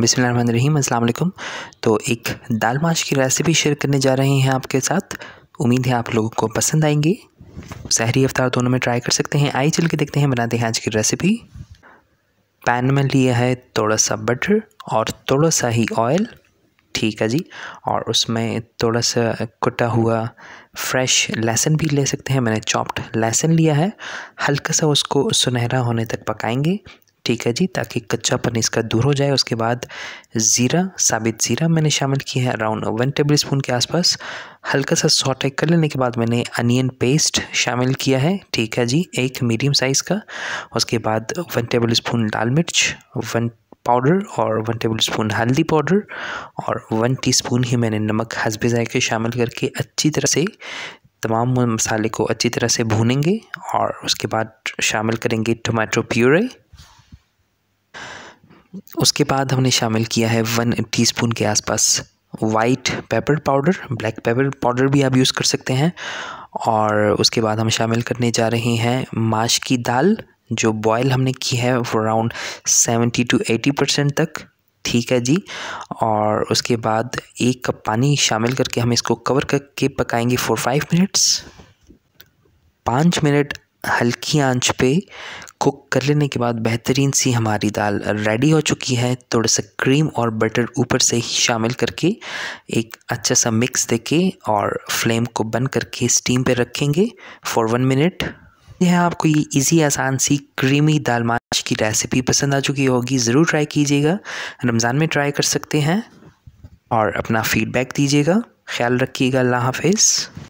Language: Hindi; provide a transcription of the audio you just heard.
बिसमीम अल्लाम तो एक दाल माश की रेसिपी शेयर करने जा रहे हैं आपके साथ उम्मीद है आप लोगों को पसंद आएंगी शहरी अफ्तार दोनों में ट्राई कर सकते हैं आई चल के देखते हैं बनाते हैं आज की रेसिपी पैन में लिया है थोड़ा सा बटर और थोड़ा सा ही ऑयल ठीक है जी और उसमें थोड़ा सा कुटा हुआ फ्रेश लहसन भी ले सकते हैं मैंने चॉप्ड लहसन लिया है हल्का सा उसको सुनहरा होने तक पकाएंगे ठीक है जी ताकि कच्चापन इसका दूर हो जाए उसके बाद ज़ीरा साबित ज़ीरा मैंने शामिल किया है अराउंड वन टेबल स्पून के आसपास हल्का सा सॉटे कर लेने के बाद मैंने अनियन पेस्ट शामिल किया है ठीक है जी एक मीडियम साइज़ का उसके बाद वन टेबल स्पून लाल मिर्च वन पाउडर और वन टेबल स्पून हल्दी पाउडर और वन स्पून ही मैंने नमक हंसबे जायके शामिल करके अच्छी तरह से तमाम मसाले को अच्छी तरह से भूनेंगे और उसके बाद शामिल करेंगे टोमेटो प्यूरे उसके बाद हमने शामिल किया है वन टीस्पून के आसपास white pepper powder black pepper powder भी आप यूज़ कर सकते हैं और उसके बाद हम शामिल करने जा रहे हैं माश की दाल जो बॉयल हमने की है around seventy to eighty percent तक ठीक है जी और उसके बाद एक कप पानी शामिल करके हम इसको कवर करके पकाएंगे फोर फाइव मिनट्स पाँच मिनट हल्की आंच पे कुक कर लेने के बाद बेहतरीन सी हमारी दाल रेडी हो चुकी है थोड़ा सा क्रीम और बटर ऊपर से ही शामिल करके एक अच्छा सा मिक्स देके और फ्लेम को बंद करके स्टीम पे रखेंगे फॉर वन मिनट यह आपको ये इजी आसान सी क्रीमी दाल माच की रेसिपी पसंद आ चुकी होगी ज़रूर ट्राई कीजिएगा रमज़ान में ट्राई कर सकते हैं और अपना फीडबैक दीजिएगा ख्याल रखिएगा अल्लाह हाफिज़